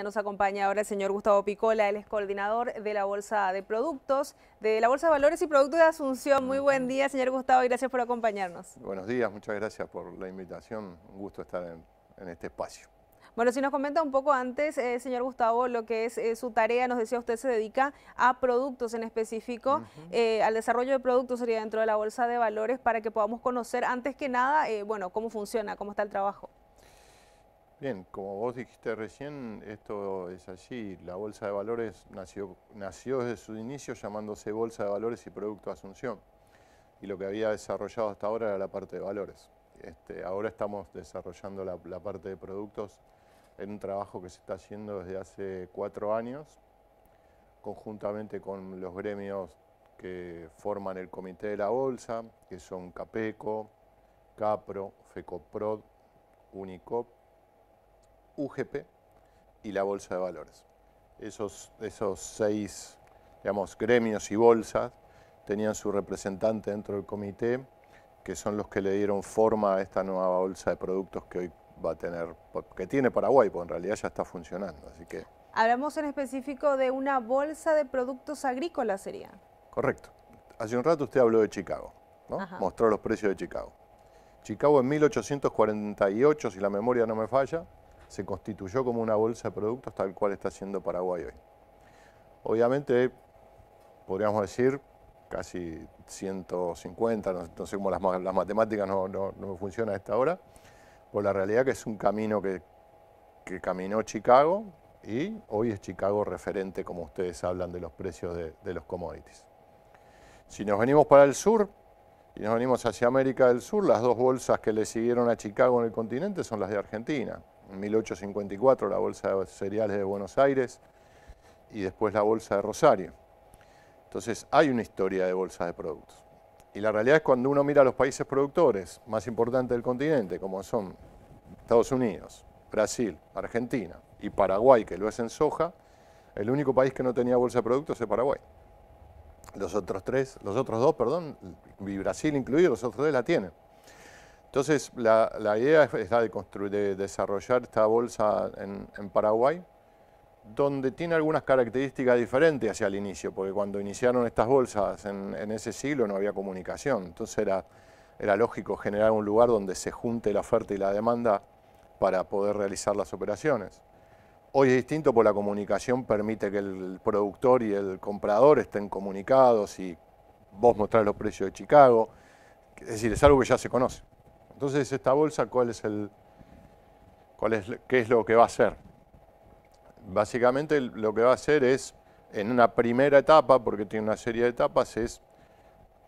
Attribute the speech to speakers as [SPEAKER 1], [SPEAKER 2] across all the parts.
[SPEAKER 1] Ya este nos acompaña ahora el señor Gustavo Picola, él es coordinador de la Bolsa de Productos, de la Bolsa de Valores y Productos de Asunción. Muy buen día, señor Gustavo, y gracias por acompañarnos.
[SPEAKER 2] Buenos días, muchas gracias por la invitación. Un gusto estar en, este espacio.
[SPEAKER 1] Bueno, si nos comenta un poco antes, eh, señor Gustavo, lo que es eh, su tarea, nos decía usted se dedica a productos en específico, eh, al desarrollo de productos sería dentro de la bolsa de valores para que podamos conocer antes que nada, bueno, cómo funciona, cómo está el trabajo.
[SPEAKER 2] Bien, como vos dijiste recién, esto es así. La Bolsa de Valores nació, nació desde su inicio llamándose Bolsa de Valores y Producto Asunción. Y lo que había desarrollado hasta ahora era la parte de valores. Este, ahora estamos desarrollando la, la, parte de productos en un trabajo que se está haciendo desde hace cuatro años, conjuntamente con los gremios que forman el Comité de la Bolsa, que son CAPECO, CAPRO, FECOPROD, UNICOP UGP y la Bolsa de Valores. Esos, esos seis digamos, gremios y bolsas tenían su representante dentro del comité, que son los que le dieron forma a esta nueva bolsa de productos que hoy va a tener, que tiene Paraguay, porque en realidad ya está funcionando. Así que...
[SPEAKER 1] Hablamos en específico de una bolsa de productos agrícolas, sería.
[SPEAKER 2] Correcto. Hace un rato usted habló de Chicago, ¿no? mostró los precios de Chicago. Chicago en 1848, si la memoria no me falla, se constituyó como una bolsa de productos tal cual está siendo Paraguay hoy. Obviamente, podríamos decir, casi 150, no, sé cómo las, matemáticas no, no, funcionan a esta hora, por la realidad que es un camino que, caminó Chicago y hoy es Chicago referente, como ustedes hablan, de los precios de, de los commodities. Si nos venimos para el sur, y nos venimos hacia América del Sur, las dos bolsas que le siguieron a Chicago en el continente son las de Argentina. 1854 la Bolsa de Cereales de Buenos Aires y después la Bolsa de Rosario. Entonces hay una historia de bolsas de productos. Y la realidad es cuando uno mira a los países productores más importantes del continente, como son Estados Unidos, Brasil, Argentina y Paraguay, que lo es en soja, el único país que no tenía bolsa de productos es Paraguay. Los otros tres, los otros dos, perdón, Brasil incluido, los otros tres la tienen. Entonces, la, idea es la de, desarrollar esta bolsa en, Paraguay, donde tiene algunas características diferentes hacia el inicio, porque cuando iniciaron estas bolsas en, ese siglo no había comunicación, entonces era, era lógico generar un lugar donde se junte la oferta y la demanda para poder realizar las operaciones. Hoy es distinto porque la comunicación permite que el productor y el comprador estén comunicados y vos mostrás los precios de Chicago. Es decir, es algo que ya se conoce. Entonces, esta bolsa, ¿cuál es el, cuál es, ¿qué es lo que va a hacer? Básicamente lo que va a hacer es, en una primera etapa, porque tiene una serie de etapas, es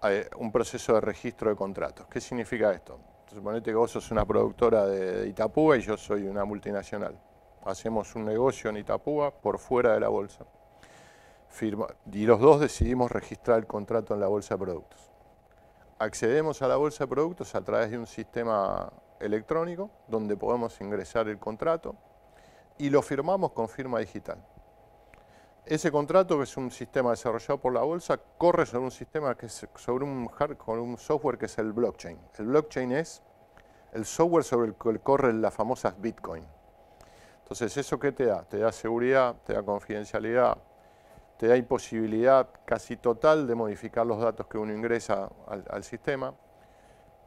[SPEAKER 2] eh, un proceso de registro de contratos. ¿Qué significa esto? Suponete que vos sos una productora de, Itapúa y yo soy una multinacional. Hacemos un negocio en Itapúa por fuera de la bolsa. y los dos decidimos registrar el contrato en la bolsa de productos accedemos a la bolsa de productos a través de un sistema electrónico donde podemos ingresar el contrato y lo firmamos con firma digital. Ese contrato, que es un sistema desarrollado por la bolsa, corre sobre un sistema que sobre un, software que es el blockchain. El blockchain es el software sobre el que corren las famosas Bitcoin. Entonces, ¿eso qué te da? Te da seguridad, te da confidencialidad, te este, da posibilidad casi total de modificar los datos que uno ingresa al, sistema.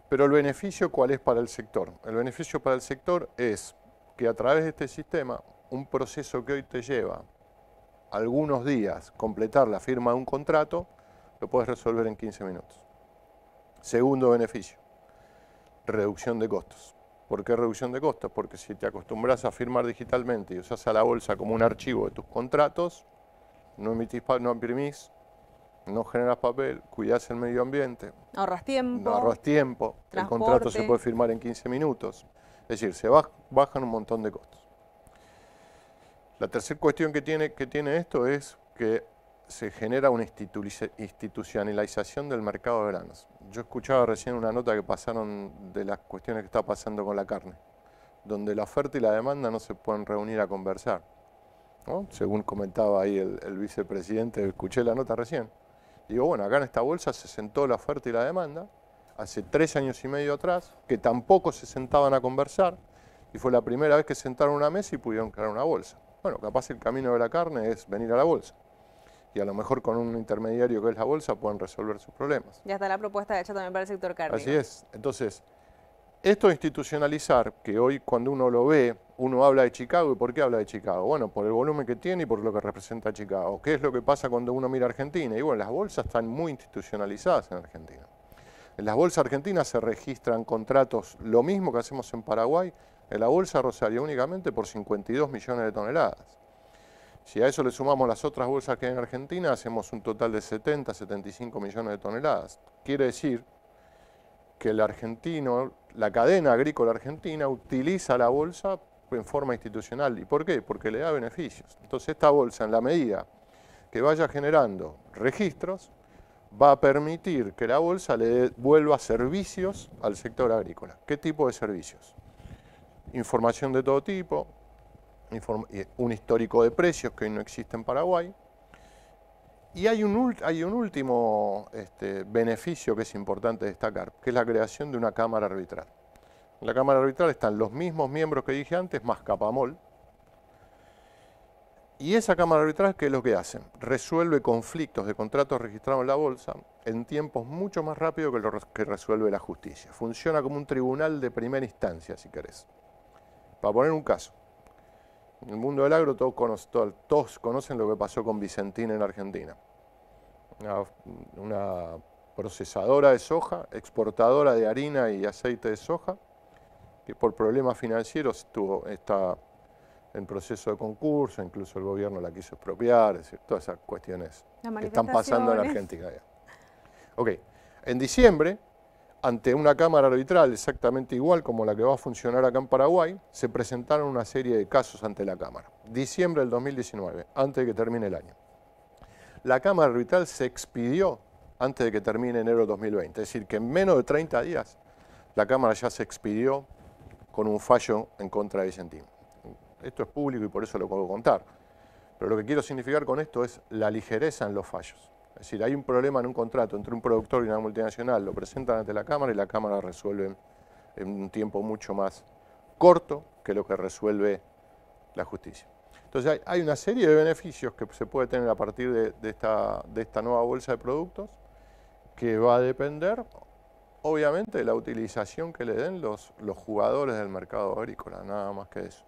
[SPEAKER 2] Pero el beneficio, ¿cuál es para el sector? El beneficio para el sector es que a través de este sistema, un proceso que hoy te lleva algunos días completar la firma de un contrato, lo puedes resolver en 15 minutos. Segundo beneficio, reducción de costos. ¿Por qué reducción de costos? Porque si te acostumbras a firmar digitalmente y usas a la bolsa como un archivo de tus contratos, no emitís, no imprimís, no generas papel, cuidás el medio ambiente.
[SPEAKER 1] Ahorras tiempo. No ahorras
[SPEAKER 2] tiempo. El contrato se puede firmar en 15 minutos. Es decir, se bajan un montón de costos. La tercera cuestión que tiene, que tiene esto es que se genera una institucionalización del mercado de granos. Yo escuchaba recién una nota que pasaron de las cuestiones que está pasando con la carne, donde la oferta y la demanda no se pueden reunir a conversar según comentaba ahí el, vicepresidente, escuché la nota recién. Digo, bueno, acá en esta bolsa se sentó la oferta y la demanda, hace tres años y medio atrás, que tampoco se sentaban a conversar, y fue la primera vez que sentaron una mesa y pudieron crear una bolsa. Bueno, capaz el camino de la carne es venir a la bolsa. Y a lo mejor con un intermediario que es la bolsa pueden resolver sus problemas.
[SPEAKER 1] Ya está la propuesta hecha también para el sector carne. Así
[SPEAKER 2] es. Entonces, esto de institucionalizar, que hoy cuando uno lo ve, uno habla de Chicago. ¿Y por qué habla de Chicago? Bueno, por el volumen que tiene y por lo que representa Chicago. ¿Qué es lo que pasa cuando uno mira Argentina? Y bueno, las bolsas están muy institucionalizadas en Argentina. En las bolsas argentinas se registran contratos, lo mismo que hacemos en Paraguay, en la bolsa Rosario únicamente por 52 millones de toneladas. Si a eso le sumamos las otras bolsas que hay en Argentina, hacemos un total de 70, 75 millones de toneladas. Quiere decir que el argentino, la cadena agrícola argentina utiliza la bolsa en forma institucional. ¿Y por qué? Porque le da beneficios. Entonces esta bolsa, en la medida que vaya generando registros, va a permitir que la bolsa le devuelva servicios al sector agrícola. ¿Qué tipo de servicios? Información de todo tipo, eh, un histórico de precios que hoy no existe en Paraguay, y hay un, último este, beneficio que es importante destacar, que es la creación de una Cámara Arbitral. En la Cámara Arbitral están los mismos miembros que dije antes, más Capamol. Y esa Cámara Arbitral, ¿qué es lo que hacen? Resuelve conflictos de contratos registrados en la bolsa en tiempos mucho más rápido que los que resuelve la justicia. Funciona como un tribunal de primera instancia, si querés. Para poner un caso, en el mundo del agro todos, todos conocen lo que pasó con Vicentín en Argentina una, procesadora de soja, exportadora de harina y aceite de soja, que por problemas financieros estuvo, está en proceso de concurso, incluso el gobierno la quiso expropiar, es decir, todas esas cuestiones que están pasando en Argentina. Ya. Ok, en diciembre, ante una Cámara Arbitral exactamente igual como la que va a funcionar acá en Paraguay, se presentaron una serie de casos ante la Cámara. Diciembre del 2019, antes de que termine el año la Cámara Arbitral se expidió antes de que termine enero de 2020. Es decir, que en menos de 30 días la Cámara ya se expidió con un fallo en contra de Vicentín. Esto es público y por eso lo puedo contar. Pero lo que quiero significar con esto es la ligereza en los fallos. Es decir, hay un problema en un contrato entre un productor y una multinacional, lo presentan ante la Cámara y la Cámara resuelve en un tiempo mucho más corto que lo que resuelve la justicia. Entonces hay, una serie de beneficios que se puede tener a partir de, esta, nueva bolsa de productos que va a depender, obviamente, de la utilización que le den los, los jugadores del mercado agrícola, nada más que eso.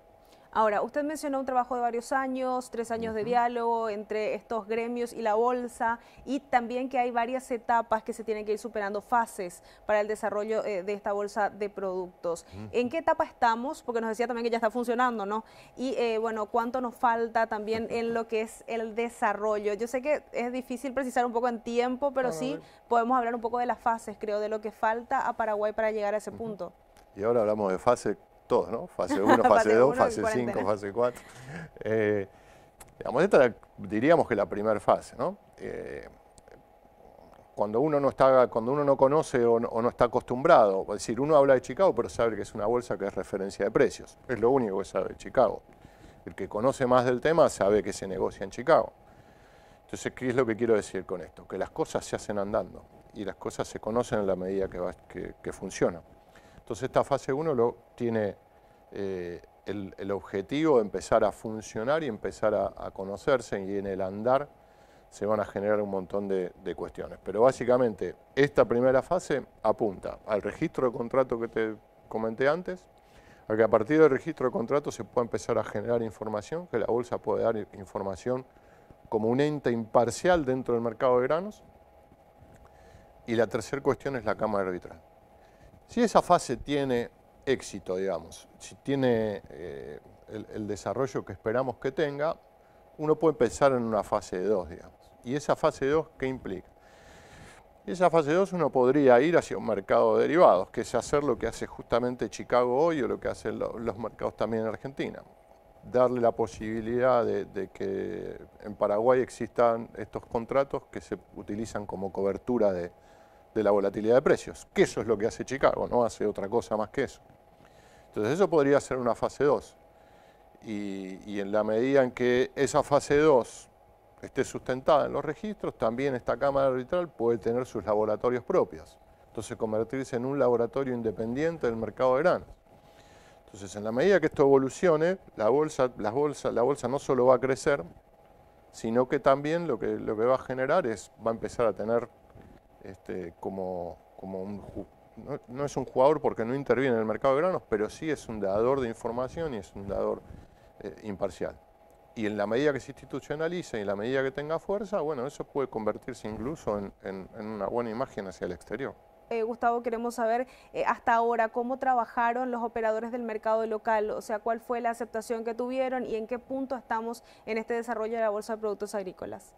[SPEAKER 1] Ahora, usted mencionó un trabajo de varios años, tres años de diálogo entre estos gremios y la bolsa, y también que hay varias etapas que se tienen que ir superando, fases para el desarrollo eh, de esta bolsa de productos. ¿En qué etapa estamos? Porque nos decía también que ya está funcionando, ¿no? Y eh, bueno, ¿cuánto nos falta también en lo que es el desarrollo? Yo sé que es difícil precisar un poco en tiempo, pero sí podemos hablar un poco de las fases, creo, de lo que falta a Paraguay para llegar a ese punto.
[SPEAKER 2] Y ahora hablamos de fase, todos, ¿no? Fase 1, fase 2, fase 5, fase 4. Eh, digamos, esta diríamos que la primera fase, ¿no? Eh, cuando uno no está, cuando uno no conoce o no, está acostumbrado, es decir, uno habla de Chicago, pero sabe que es una bolsa que es referencia de precios. Es lo único que sabe de Chicago. El que conoce más del tema sabe que se negocia en Chicago. Entonces, ¿qué es lo que quiero decir con esto? Que las cosas se hacen andando y las cosas se conocen en la medida que, que funcionan. Entonces esta fase 1 tiene eh, el, objetivo de empezar a funcionar y empezar a, conocerse y en el andar se van a generar un montón de, cuestiones. Pero básicamente esta primera fase apunta al registro de contrato que te comenté antes, a que a partir del registro de contrato se pueda empezar a generar información, que la bolsa puede dar información como un ente imparcial dentro del mercado de granos. Y la tercera cuestión es la cámara de arbitral. Si esa fase tiene éxito, digamos, si tiene eh, el, desarrollo que esperamos que tenga, uno puede pensar en una fase 2, digamos. ¿Y esa fase 2 qué implica? esa fase 2 uno podría ir hacia un mercado de derivados, que es hacer lo que hace justamente Chicago hoy o lo que hacen los mercados también en Argentina. Darle la posibilidad de que en Paraguay existan estos contratos que se utilizan como cobertura de, de la volatilidad de precios, que eso es lo que hace Chicago, no hace otra cosa más que eso. Entonces eso podría ser una fase 2. Y, en la medida en que esa fase 2 esté sustentada en los registros, también esta Cámara Arbitral puede tener sus laboratorios propios. Entonces convertirse en un laboratorio independiente del mercado de granos. Entonces en la medida que esto evolucione, la bolsa, la bolsa no solo va a crecer, sino que también lo que, lo que va a generar es, va a empezar a tener este, como, un, no, no, es un jugador porque no interviene en el mercado de granos, pero sí es un dador de información y es un dador eh, imparcial. Y en la medida que se institucionalice y en la medida que tenga fuerza, bueno, eso puede convertirse incluso en, una buena imagen hacia el exterior.
[SPEAKER 1] Eh, Gustavo, queremos saber eh, hasta ahora cómo trabajaron los operadores del mercado local, o sea, cuál fue la aceptación que tuvieron y en qué punto estamos en este desarrollo de la Bolsa de Productos Agrícolas.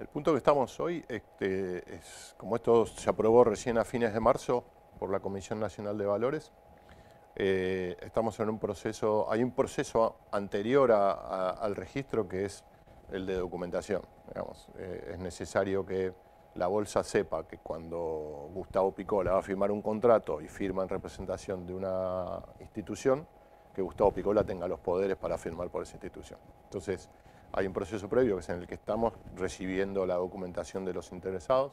[SPEAKER 2] El punto que estamos hoy este, es, como esto se aprobó recién a fines de marzo por la Comisión Nacional de Valores, eh, estamos en un proceso, hay un proceso anterior al registro que es el de documentación. Eh, es necesario que la bolsa sepa que cuando Gustavo Picola va a firmar un contrato y firma en representación de una institución, que Gustavo Picola tenga los poderes para firmar por esa institución. Entonces, hay un proceso previo que es en el que estamos recibiendo la documentación de los interesados.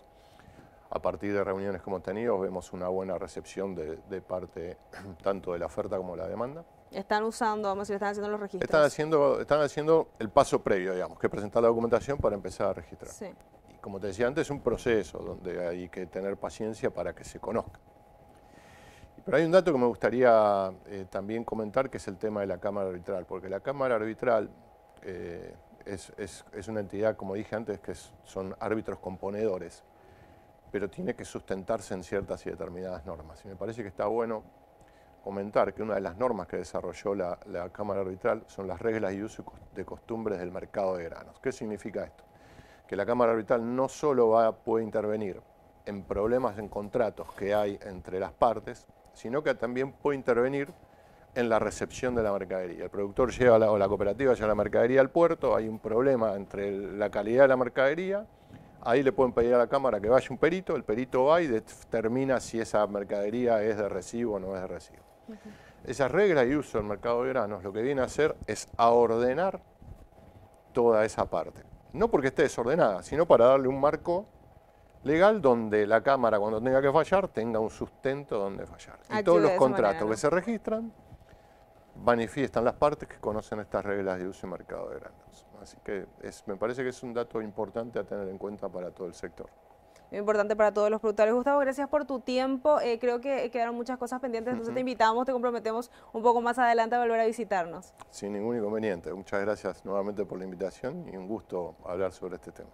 [SPEAKER 2] A partir de reuniones que hemos tenido, vemos una buena recepción de, parte tanto de la oferta como de la demanda.
[SPEAKER 1] Están usando, vamos a decir, están haciendo los registros.
[SPEAKER 2] Están haciendo, el paso previo, digamos, que es presentar la documentación para empezar a registrar. Sí. Y como te decía antes, es un proceso donde hay que tener paciencia para que se conozca. Pero hay un dato que me gustaría eh, también comentar, que es el tema de la Cámara Arbitral, porque la Cámara Arbitral, eh, es, una entidad, como dije antes, que son árbitros componedores, pero tiene que sustentarse en ciertas y determinadas normas. Y me parece que está bueno comentar que una de las normas que desarrolló la, Cámara Arbitral son las reglas y uso de costumbres del mercado de granos. ¿Qué significa esto? Que la Cámara Arbitral no solo va, puede intervenir en problemas en contratos que hay entre las partes, sino que también puede intervenir en la recepción de la mercadería. El productor lleva la, o la cooperativa lleva la mercadería al puerto, hay un problema entre la calidad de la mercadería, ahí le pueden pedir a la cámara que vaya un perito, el perito va y determina si esa mercadería es de recibo o no es de recibo. Esas reglas y uso del mercado de granos lo que viene a hacer es a ordenar toda esa parte. No porque esté desordenada, sino para darle un marco legal donde la cámara cuando tenga que fallar tenga un sustento donde fallar. y todos los contratos que se registran manifiestan las partes que conocen estas reglas de uso y mercado de granos. Así que me parece que es un dato importante a tener en cuenta para todo el sector.
[SPEAKER 1] importante para todos los productores. Gustavo, gracias por tu tiempo. Eh, creo que quedaron muchas cosas pendientes, entonces te invitamos, te comprometemos un poco más adelante a volver a visitarnos.
[SPEAKER 2] Sin ningún inconveniente. Muchas gracias nuevamente por la invitación y un gusto hablar sobre este tema.